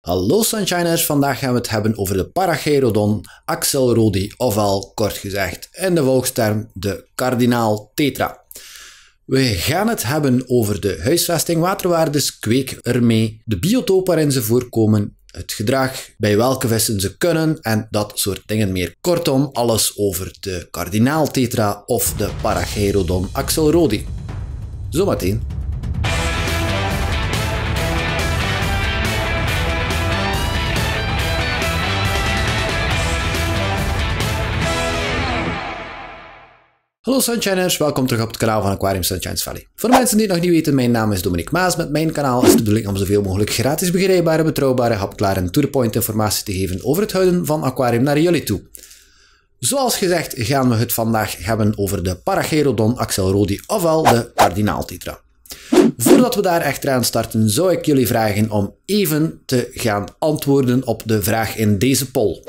Hallo Sunshiners, vandaag gaan we het hebben over de Paracherodon axelrodi, ofwel kort gezegd in de volksterm de kardinaal tetra. We gaan het hebben over de huisvesting, waterwaardes, kweek ermee, de biotoop waarin ze voorkomen, het gedrag, bij welke vissen ze kunnen en dat soort dingen meer. Kortom, alles over de kardinaal tetra of de Paracherodon axelrodi. Zometeen. Hallo Sunshiners, welkom terug op het kanaal van Aquarium Sunshines Valley. Voor de mensen die het nog niet weten, mijn naam is Dominique Maas. Met mijn kanaal is de bedoeling om zoveel mogelijk gratis begrijpbare, betrouwbare, hapklare en to informatie te geven over het houden van aquarium naar jullie toe. Zoals gezegd gaan we het vandaag hebben over de Paracherodon axelrodi ofwel de kardinaaltitra. Voordat we daar aan starten, zou ik jullie vragen om even te gaan antwoorden op de vraag in deze poll.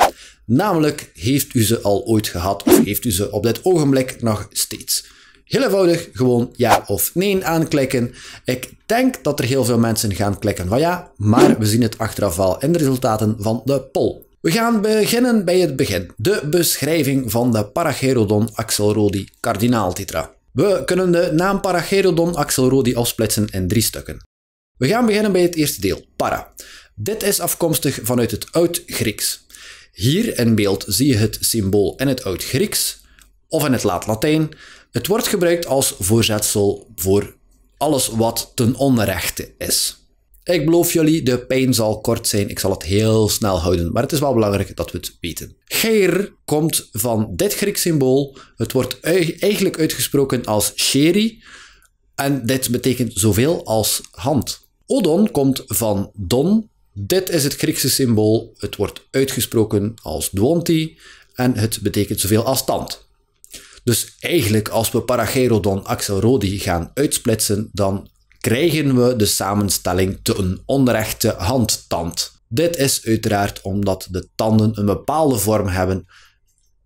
Namelijk, heeft u ze al ooit gehad of heeft u ze op dit ogenblik nog steeds? Heel eenvoudig, gewoon ja of nee aanklikken. Ik denk dat er heel veel mensen gaan klikken van nou ja, maar we zien het achteraf al in de resultaten van de poll. We gaan beginnen bij het begin. De beschrijving van de Paracherodon axelrodi kardinaaltitra. We kunnen de naam Paracherodon axelrodi afsplitsen in drie stukken. We gaan beginnen bij het eerste deel, para. Dit is afkomstig vanuit het Oud-Grieks. Hier in beeld zie je het symbool in het Oud-Grieks of in het Laat-Latijn. Het wordt gebruikt als voorzetsel voor alles wat ten onrechte is. Ik beloof jullie, de pijn zal kort zijn. Ik zal het heel snel houden, maar het is wel belangrijk dat we het weten. Geir komt van dit Griekse symbool. Het wordt eigenlijk uitgesproken als sheri. En dit betekent zoveel als hand. Odon komt van don, dit is het Griekse symbool. Het wordt uitgesproken als dwonti en het betekent zoveel als tand. Dus eigenlijk, als we Paracherodon axelrodi gaan uitsplitsen, dan krijgen we de samenstelling te een onrechte handtand. Dit is uiteraard omdat de tanden een bepaalde vorm hebben,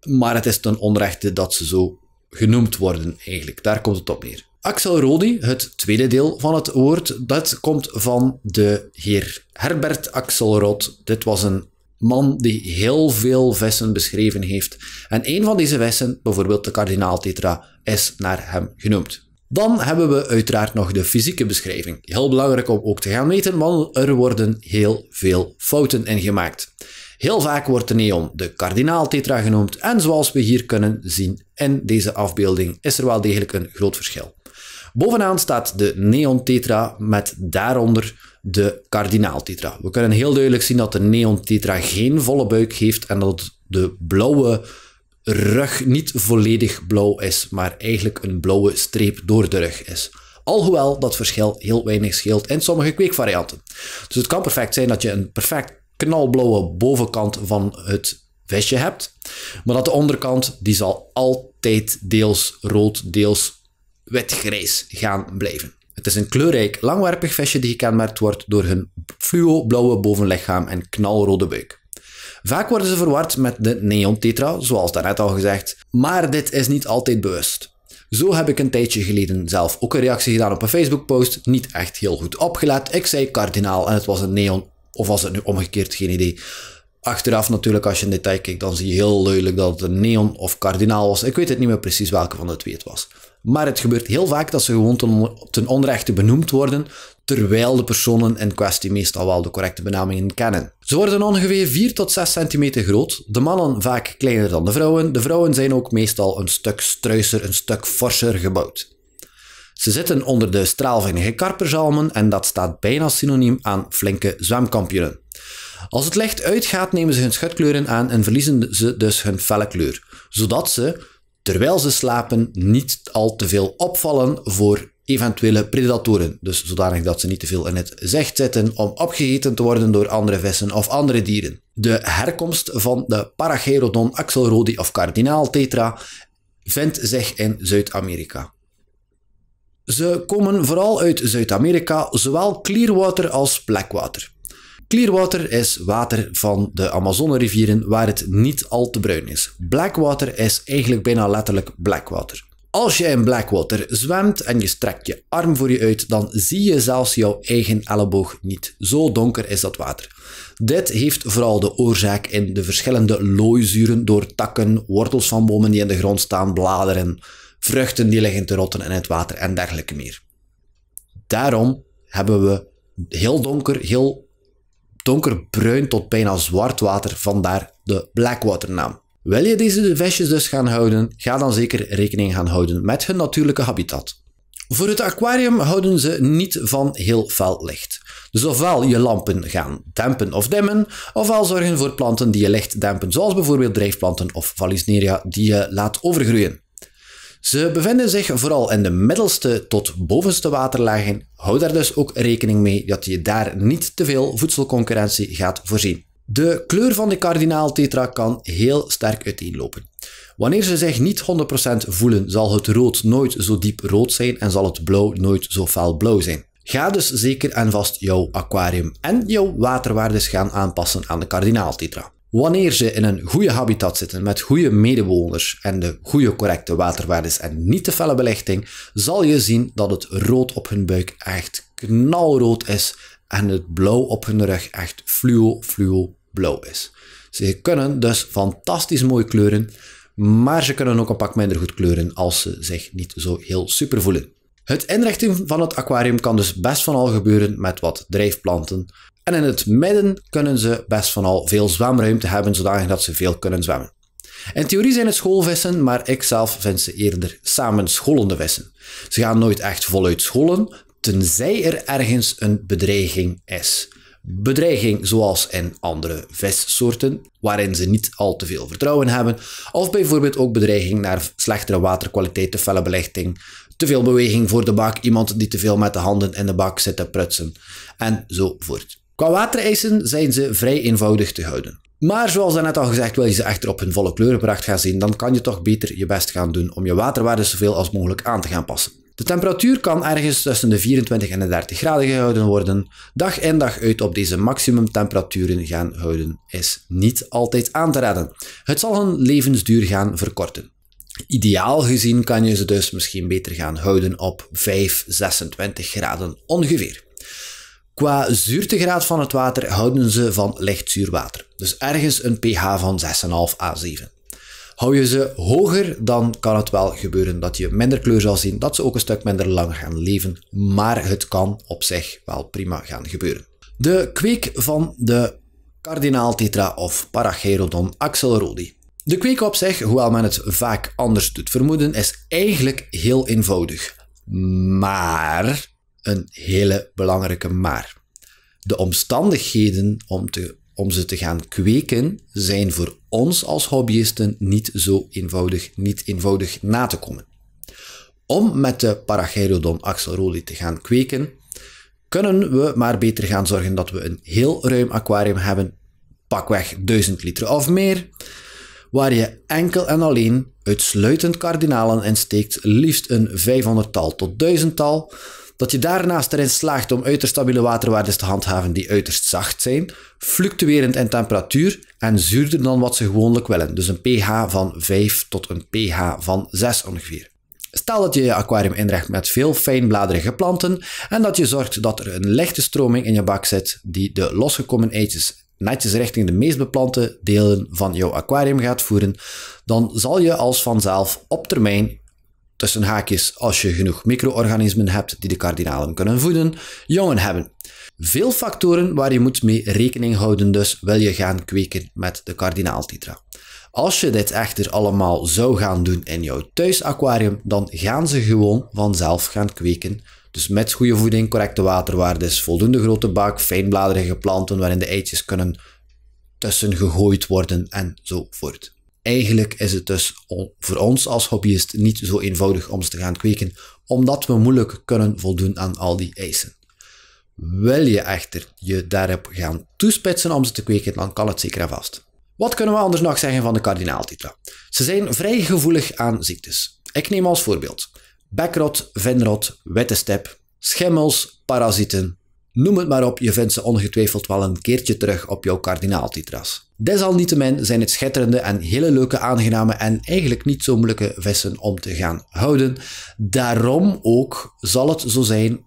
maar het is ten onrechte dat ze zo genoemd worden eigenlijk. Daar komt het op neer. Axel Rodi, het tweede deel van het woord, dat komt van de heer Herbert Axelrod. Dit was een man die heel veel vissen beschreven heeft. En een van deze vissen, bijvoorbeeld de kardinaaltetra, is naar hem genoemd. Dan hebben we uiteraard nog de fysieke beschrijving. Heel belangrijk om ook te gaan weten, want er worden heel veel fouten in gemaakt. Heel vaak wordt de neon de kardinaaltetra genoemd en zoals we hier kunnen zien in deze afbeelding is er wel degelijk een groot verschil. Bovenaan staat de neon tetra met daaronder de tetra. We kunnen heel duidelijk zien dat de neon tetra geen volle buik heeft en dat de blauwe rug niet volledig blauw is, maar eigenlijk een blauwe streep door de rug is. Alhoewel dat verschil heel weinig scheelt in sommige kweekvarianten. Dus het kan perfect zijn dat je een perfect knalblauwe bovenkant van het visje hebt, maar dat de onderkant die zal altijd deels rood, deels witgrijs gaan blijven. Het is een kleurrijk, langwerpig visje die gekenmerkt wordt door hun fluo-blauwe bovenlichaam en knalrode buik. Vaak worden ze verward met de Neon Tetra, zoals daarnet al gezegd, maar dit is niet altijd bewust. Zo heb ik een tijdje geleden zelf ook een reactie gedaan op een Facebook-post, niet echt heel goed opgelet. Ik zei kardinaal en het was een neon, of was het nu omgekeerd, geen idee. Achteraf natuurlijk, als je in detail kijkt, dan zie je heel duidelijk dat het een neon of kardinaal was. Ik weet het niet meer precies welke van de twee het was. Maar het gebeurt heel vaak dat ze gewoon ten, onrechte benoemd worden, terwijl de personen in kwestie meestal wel de correcte benamingen kennen. Ze worden ongeveer 4 tot 6 centimeter groot, de mannen vaak kleiner dan de vrouwen. De vrouwen zijn ook meestal een stuk struiser, een stuk forser gebouwd. Ze zitten onder de straalvinnige karperzalmen en dat staat bijna synoniem aan flinke zwemkampioenen. Als het licht uitgaat nemen ze hun schutkleuren aan en verliezen ze dus hun felle kleur, zodat ze terwijl ze slapen niet al te veel opvallen voor eventuele predatoren. Dus zodanig dat ze niet te veel in het zicht zitten om opgegeten te worden door andere vissen of andere dieren. De herkomst van de Paracherodon axelrodi of kardinaal tetra vindt zich in Zuid-Amerika. Ze komen vooral uit Zuid-Amerika, zowel Clearwater als Blackwater. Clearwater is water van de Amazone-rivieren waar het niet al te bruin is. Blackwater is eigenlijk bijna letterlijk blackwater. Als je in Blackwater zwemt en je strekt je arm voor je uit, dan zie je zelfs jouw eigen elleboog niet. Zo donker is dat water. Dit heeft vooral de oorzaak in de verschillende looizuren door takken, wortels van bomen die in de grond staan, bladeren, vruchten die liggen te rotten in het water en dergelijke meer. Daarom hebben we heel donker, heel donkerbruin tot bijna zwart water, vandaar de Blackwater naam. Wil je deze visjes dus gaan houden, ga dan zeker rekening gaan houden met hun natuurlijke habitat. Voor het aquarium houden ze niet van heel fel licht. Dus ofwel je lampen gaan dempen of dimmen, ofwel zorgen voor planten die je licht dempen, zoals bijvoorbeeld drijfplanten of valisneria die je laat overgroeien. Ze bevinden zich vooral in de middelste tot bovenste waterlagen. Hou daar dus ook rekening mee dat je daar niet te veel voedselconcurrentie gaat voorzien. De kleur van de kardinaaltetra kan heel sterk uiteenlopen. Wanneer ze zich niet 100% voelen, zal het rood nooit zo diep rood zijn en zal het blauw nooit zo fel blauw zijn. Ga dus zeker en vast jouw aquarium en jouw waterwaardes gaan aanpassen aan de kardinaaltetra. Wanneer ze in een goede habitat zitten met goede medewoners en de goede correcte waterwaardes en niet te felle belichting, zal je zien dat het rood op hun buik echt knalrood is en het blauw op hun rug echt fluo fluo blauw is. Ze kunnen dus fantastisch mooi kleuren, maar ze kunnen ook een pak minder goed kleuren als ze zich niet zo heel super voelen. Het inrichten van het aquarium kan dus best van al gebeuren met wat drijfplanten, en in het midden kunnen ze best van al veel zwemruimte hebben, zodanig dat ze veel kunnen zwemmen. In theorie zijn het schoolvissen, maar ik zelf vind ze eerder samen scholende vissen. Ze gaan nooit echt voluit scholen, tenzij er ergens een bedreiging is. Bedreiging zoals in andere vissoorten, waarin ze niet al te veel vertrouwen hebben, of bijvoorbeeld ook bedreiging naar slechtere waterkwaliteit, te felle belichting, te veel beweging voor de bak, iemand die te veel met de handen in de bak zit te prutsen, en zo voort. Qua watereisen zijn ze vrij eenvoudig te houden. Maar zoals daarnet al gezegd, wil je ze echter op hun volle kleurenpracht gaan zien, dan kan je toch beter je best gaan doen om je waterwaarde zoveel als mogelijk aan te gaan passen. De temperatuur kan ergens tussen de 24 en de 30 graden gehouden worden. Dag in dag uit op deze maximumtemperaturen gaan houden is niet altijd aan te raden. Het zal hun levensduur gaan verkorten. Ideaal gezien kan je ze dus misschien beter gaan houden op 5, 26 graden ongeveer. Qua zuurtegraad van het water houden ze van licht zuur water, dus ergens een pH van 6,5 à 7. Hou je ze hoger, dan kan het wel gebeuren dat je minder kleur zal zien, dat ze ook een stuk minder lang gaan leven, maar het kan op zich wel prima gaan gebeuren. De kweek van de kardinaaltetra of Paracherodon axelrodi. De kweek op zich, hoewel men het vaak anders doet vermoeden, is eigenlijk heel eenvoudig. Maar een hele belangrijke maar. De omstandigheden om, te, ze te gaan kweken zijn voor ons als hobbyisten niet zo eenvoudig, niet eenvoudig na te komen. Om met de Paracerodon axelroli te gaan kweken, kunnen we maar beter gaan zorgen dat we een heel ruim aquarium hebben, pakweg 1000 liter of meer, waar je enkel en alleen uitsluitend kardinalen insteekt, liefst een 500-tal tot 1000-tal, dat je daarnaast erin slaagt om uiterst stabiele waterwaardes te handhaven die uiterst zacht zijn, fluctuerend in temperatuur en zuurder dan wat ze gewoonlijk willen, dus een pH van 5 tot een pH van 6 ongeveer. Stel dat je je aquarium inricht met veel fijnbladerige planten en dat je zorgt dat er een lichte stroming in je bak zit die de losgekomen eitjes netjes richting de meest beplante delen van jouw aquarium gaat voeren, dan zal je als vanzelf op termijn tussen haakjes als je genoeg micro-organismen hebt die de kardinalen kunnen voeden, jongen hebben. Veel factoren waar je moet mee rekening houden dus wil je gaan kweken met de kardinaaltitra. Als je dit echter allemaal zou gaan doen in jouw thuisaquarium, dan gaan ze gewoon vanzelf gaan kweken. Dus met goede voeding, correcte waterwaardes, voldoende grote bak, fijnbladerige planten waarin de eitjes kunnen tussen gegooid worden en zo voort. Eigenlijk is het dus voor ons als hobbyist niet zo eenvoudig om ze te gaan kweken, omdat we moeilijk kunnen voldoen aan al die eisen. Wil je echter je daarop gaan toespitsen om ze te kweken, dan kan het zeker en vast. Wat kunnen we anders nog zeggen van de kardinaaltitra? Ze zijn vrij gevoelig aan ziektes. Ik neem als voorbeeld bekrot, vinrot, witte step, schimmels, parasieten, Noem het maar op, je vindt ze ongetwijfeld wel een keertje terug op jouw kardinaaltitras. Desalniettemin zijn het schitterende en hele leuke, aangename en eigenlijk niet zo moeilijke vissen om te gaan houden. Daarom ook zal het zo zijn,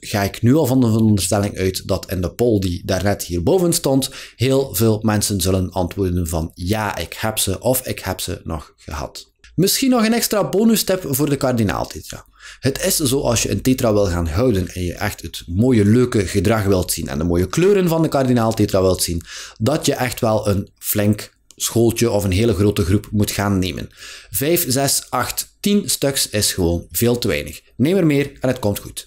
ga ik nu al van de veronderstelling uit dat in de poll die daarnet hierboven stond, heel veel mensen zullen antwoorden van ja, ik heb ze of ik heb ze nog gehad. Misschien nog een extra bonus tip voor de kardinaaltetra. Het is zo als je een tetra wil gaan houden en je echt het mooie, leuke gedrag wilt zien en de mooie kleuren van de kardinaaltetra wilt zien, dat je echt wel een flink schooltje of een hele grote groep moet gaan nemen. 5, 6, 8, 10 stuks is gewoon veel te weinig. Neem er meer en het komt goed.